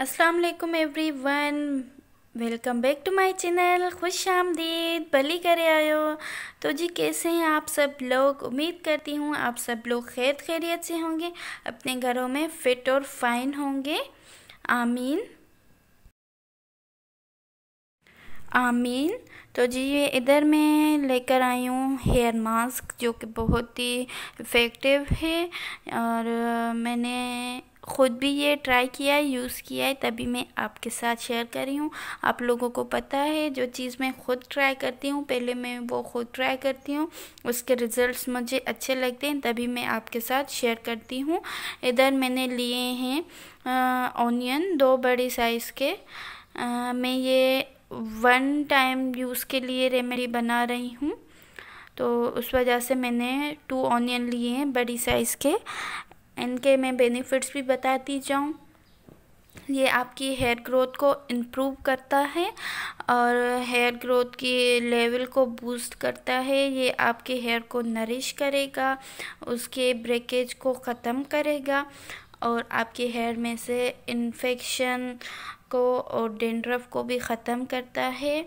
Aslam everyone welcome back to my channel खुश आमदीद भली करे आयो तो जी कैसे हैं आप सब लोग उम्मीद करती हूँ आप सब लोग खैर खैरियत से होंगे अपने घरों में फिट और फाइन होंगे आमीन आमीन तो जी ये इधर मैं लेकर आई हूँ हेयर मास्क जो कि बहुत ही इफ़ेक्टिव है और मैंने ख़ुद भी ये ट्राई किया है यूज़ किया है तभी मैं आपके साथ शेयर कर रही हूँ आप लोगों को पता है जो चीज़ मैं ख़ुद ट्राई करती हूँ पहले मैं वो ख़ुद ट्राई करती हूँ उसके रिज़ल्ट मुझे अच्छे लगते हैं तभी मैं आपके साथ शेयर करती हूँ इधर मैंने लिए हैं ऑनियन दो बड़े साइज़ के आ, मैं ये वन टाइम यूज़ के लिए रेमेडी बना रही हूँ तो उस वजह से मैंने टू ऑनियन लिए हैं बड़ी साइज़ के इनके मैं बेनिफिट्स भी बताती जाऊँ ये आपकी हेयर ग्रोथ को इम्प्रूव करता है और हेयर ग्रोथ की लेवल को बूस्ट करता है ये आपके हेयर को नरिश करेगा उसके ब्रेकेज को ख़त्म करेगा और आपके हेयर में से इन्फेक्शन को और डेंड्रफ को भी ख़त्म करता है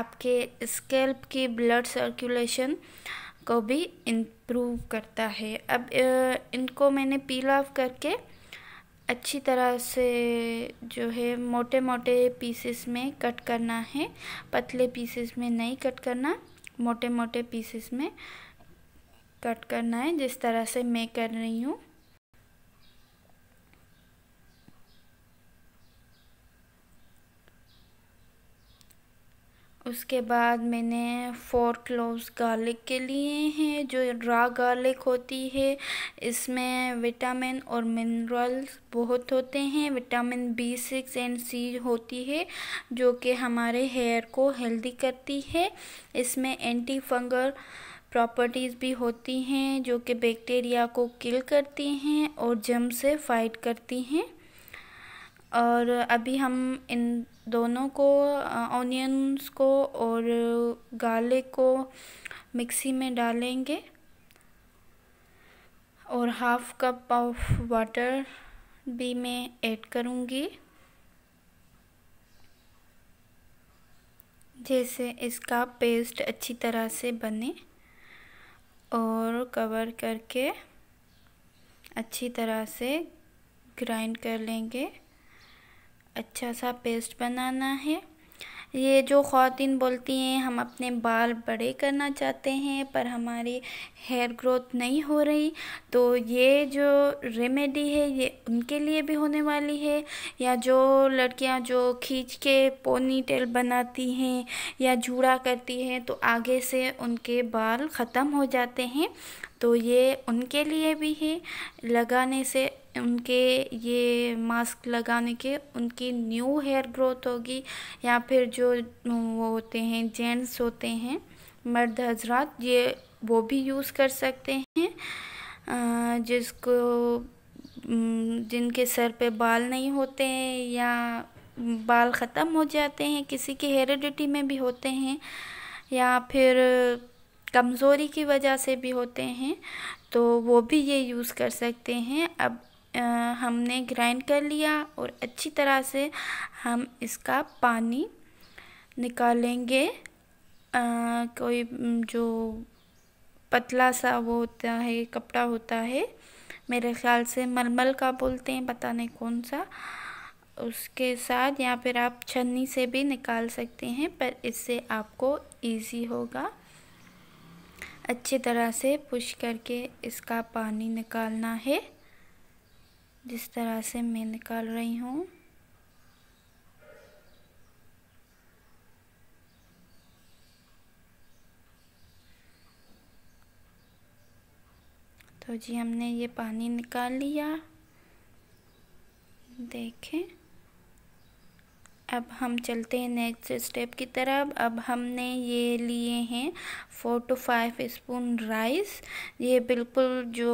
आपके स्कैल्प की ब्लड सर्कुलेशन को भी इम्प्रूव करता है अब इनको मैंने पील ऑफ करके अच्छी तरह से जो है मोटे मोटे पीसेस में कट करना है पतले पीसेस में नहीं कट करना मोटे मोटे पीसेस में कट करना है जिस तरह से मैं कर रही हूँ उसके बाद मैंने फोर क्लोव्स गार्लिक के लिए हैं जो रा गार्लिक होती है इसमें विटामिन और मिनरल्स बहुत होते हैं vitamin B six and C होती है जो कि हमारे हेयर को हेल्दी करती है इसमें एंटी फंगल प्रॉपर्टीज़ भी होती हैं जो कि बैक्टीरिया को किल करती हैं और जम से फाइट करती हैं और अभी हम इन दोनों को ऑनियंस को और गार्लिक को मिक्सी में डालेंगे और हाफ कप ऑफ वाटर भी मैं ऐड करूँगी जैसे इसका पेस्ट अच्छी तरह से बने और कवर करके अच्छी तरह से ग्राइंड कर लेंगे अच्छा सा पेस्ट बनाना है ये जो ख़वान बोलती हैं हम अपने बाल बड़े करना चाहते हैं पर हमारी हेयर ग्रोथ नहीं हो रही तो ये जो रेमेडी है ये उनके लिए भी होने वाली है या जो लड़कियां जो खींच के पोनी टेल बनाती हैं या जूड़ा करती हैं तो आगे से उनके बाल ख़त्म हो जाते हैं तो ये उनके लिए भी है लगाने से उनके ये मास्क लगाने के उनकी न्यू हेयर ग्रोथ होगी या फिर जो वो होते हैं जेंट्स होते हैं मर्द हजरात ये वो भी यूज़ कर सकते हैं जिसको जिनके सर पे बाल नहीं होते हैं या बाल ख़त्म हो जाते हैं किसी के हेरिडिटी में भी होते हैं या फिर कमज़ोरी की वजह से भी होते हैं तो वो भी ये यूज़ कर सकते हैं अब हमने ग्राइंड कर लिया और अच्छी तरह से हम इसका पानी निकालेंगे आ, कोई जो पतला सा वो होता है कपड़ा होता है मेरे ख्याल से मलमल का बोलते हैं पता नहीं कौन सा उसके साथ या फिर आप छन्नी से भी निकाल सकते हैं पर इससे आपको इजी होगा अच्छी तरह से पुश करके इसका पानी निकालना है जिस तरह से मैं निकाल रही हूँ तो जी हमने ये पानी निकाल लिया देखें अब हम चलते हैं नेक्स्ट स्टेप की तरफ अब हमने ये लिए हैं four two five spoon rice ये बिल्कुल जो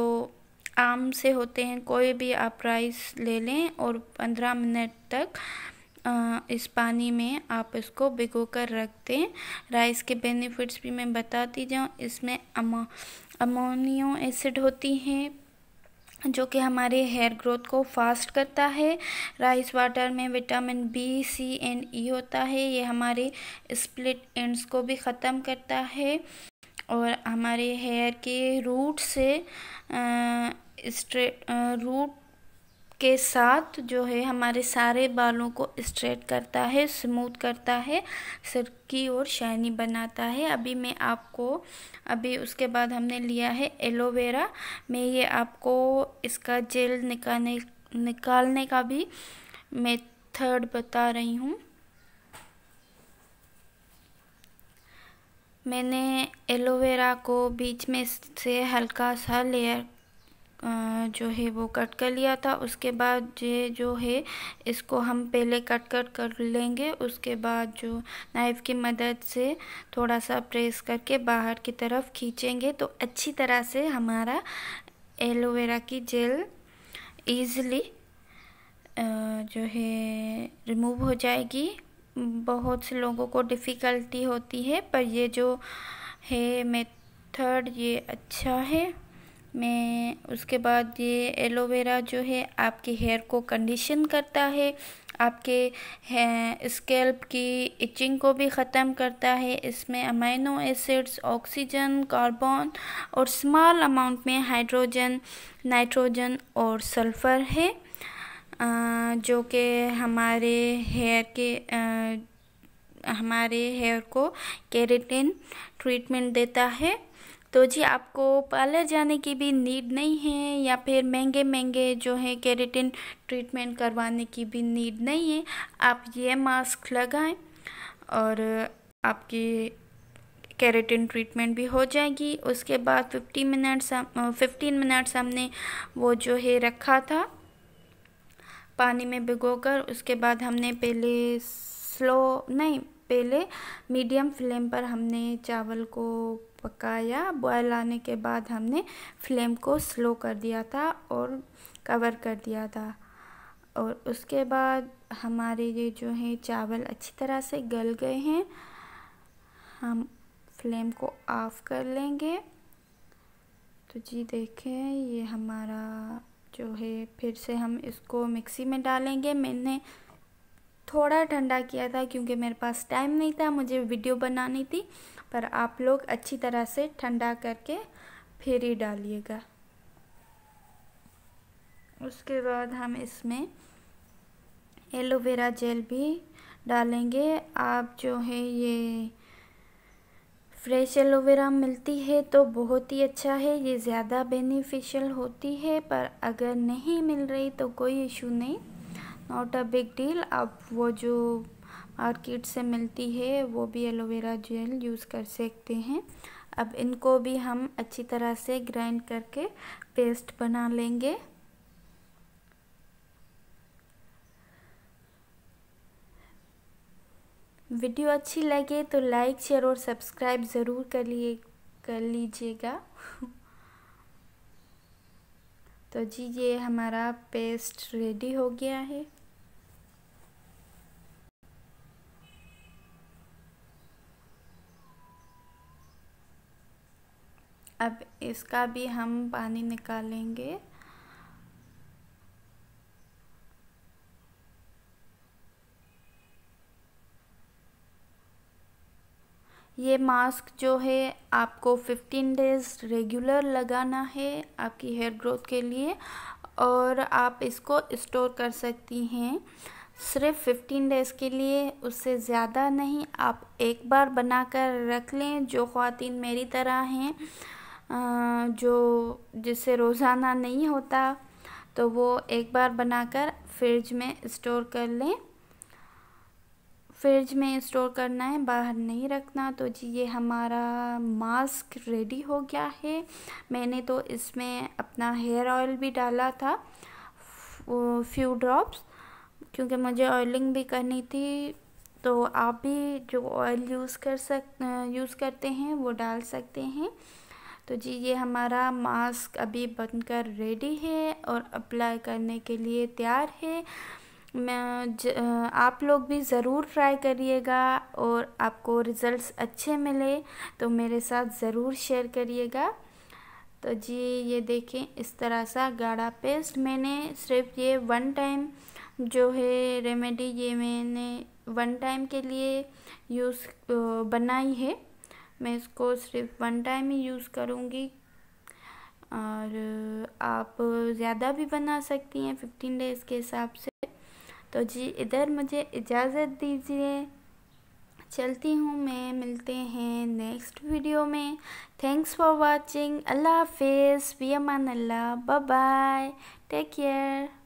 आम से होते हैं कोई भी आप राइस ले लें और पंद्रह मिनट तक इस पानी में आप इसको भिगो कर रख दें राइस के बेनिफिट्स भी मैं बताती जाऊँ इसमें अमो अमोनियो एसिड होती हैं जो कि हमारे हेयर ग्रोथ को फास्ट करता है राइस वाटर में vitamin B C and E होता है ये हमारे स्प्लिट एंड्स को भी ख़त्म करता है और हमारे हेयर के रूट से आ, स्ट्रेट रूट के साथ जो है हमारे सारे बालों को स्ट्रेट करता है स्मूथ करता है की और शाइनी बनाता है अभी मैं आपको अभी उसके बाद हमने लिया है एलोवेरा मैं ये आपको इसका जेल निकालने निकालने का भी मेथड बता रही हूँ मैंने एलोवेरा को बीच में से हल्का सा लेयर जो है वो कट कर लिया था उसके बाद ये जो है इसको हम पहले कट कट कर लेंगे उसके बाद जो नाइफ़ की मदद से थोड़ा सा प्रेस करके बाहर की तरफ खींचेंगे तो अच्छी तरह से हमारा एलोवेरा की जेल ईज़िली जो है रिमूव हो जाएगी बहुत से लोगों को डिफ़िकल्टी होती है पर ये जो है मेथड ये अच्छा है मैं उसके बाद ये एलोवेरा जो है आपके हेयर को कंडीशन करता है आपके स्केल्प की इचिंग को भी ख़त्म करता है इसमें अमाइनो एसिड्स ऑक्सीजन कार्बन और स्मॉल अमाउंट में हाइड्रोजन नाइट्रोजन और सल्फ़र है जो कि हमारे हेयर के हमारे हेयर को केरेटिन ट्रीटमेंट देता है तो जी आपको पार्लर जाने की भी नीड नहीं है या फिर महंगे महंगे जो है कैरेटिन ट्रीटमेंट करवाने की भी नीड नहीं है आप ये मास्क लगाएं और आपकी कैरेटिन ट्रीटमेंट भी हो जाएगी उसके बाद 50 मिनट्स फिफ्टीन मिनट्स हमने वो जो है रखा था पानी में भिगोकर उसके बाद हमने पहले स्लो नहीं पहले मीडियम फ्लेम पर हमने चावल को पकाया बॉयल आने के बाद हमने फ्लेम को स्लो कर दिया था और कवर कर दिया था और उसके बाद हमारे ये जो है चावल अच्छी तरह से गल गए हैं हम फ्लेम को ऑफ़ कर लेंगे तो जी देखें ये हमारा जो है फिर से हम इसको मिक्सी में डालेंगे मैंने थोड़ा ठंडा किया था क्योंकि मेरे पास टाइम नहीं था मुझे वीडियो बनानी थी पर आप लोग अच्छी तरह से ठंडा करके फिर ही डालिएगा उसके बाद हम इसमें एलोवेरा जेल भी डालेंगे आप जो है ये फ्रेश एलोवेरा मिलती है तो बहुत ही अच्छा है ये ज़्यादा बेनिफिशियल होती है पर अगर नहीं मिल रही तो कोई इशू नहीं नॉट अ बिग डील आप वो जो मार्केट से मिलती है वो भी एलोवेरा जेल यूज़ कर सकते हैं अब इनको भी हम अच्छी तरह से ग्राइंड करके पेस्ट बना लेंगे वीडियो अच्छी लगे तो लाइक शेयर और सब्सक्राइब ज़रूर कर लिए कर लीजिएगा तो जी ये हमारा पेस्ट रेडी हो गया है अब इसका भी हम पानी निकालेंगे ये मास्क जो है आपको 15 डेज रेगुलर लगाना है आपकी हेयर ग्रोथ के लिए और आप इसको स्टोर कर सकती हैं सिर्फ 15 डेज़ के लिए उससे ज़्यादा नहीं आप एक बार बनाकर रख लें जो ख़वातीन मेरी तरह हैं जो जिससे रोज़ाना नहीं होता तो वो एक बार बनाकर फ्रिज में स्टोर कर लें फ्रिज में स्टोर करना है बाहर नहीं रखना तो जी ये हमारा मास्क रेडी हो गया है मैंने तो इसमें अपना हेयर ऑयल भी डाला था फ्यू ड्रॉप्स क्योंकि मुझे ऑयलिंग भी करनी थी तो आप भी जो ऑयल यूज़ कर सक यूज़ करते हैं वो डाल सकते हैं तो जी ये हमारा मास्क अभी बनकर रेडी है और अप्लाई करने के लिए तैयार है मैं ज, आप लोग भी ज़रूर ट्राई करिएगा और आपको रिज़ल्ट्स अच्छे मिले तो मेरे साथ ज़रूर शेयर करिएगा तो जी ये देखें इस तरह सा गाढ़ा पेस्ट मैंने सिर्फ ये वन टाइम जो है रेमेडी ये मैंने वन टाइम के लिए यूज़ बनाई है मैं इसको सिर्फ वन टाइम ही यूज़ करूँगी और आप ज़्यादा भी बना सकती हैं फिफ्टीन डेज़ के हिसाब से तो जी इधर मुझे इजाज़त दीजिए चलती हूँ मैं मिलते हैं नेक्स्ट वीडियो में थैंक्स फॉर वाचिंग अल्लाह हाफिज़ वी अमान अल्लाह बाय बाय टेक केयर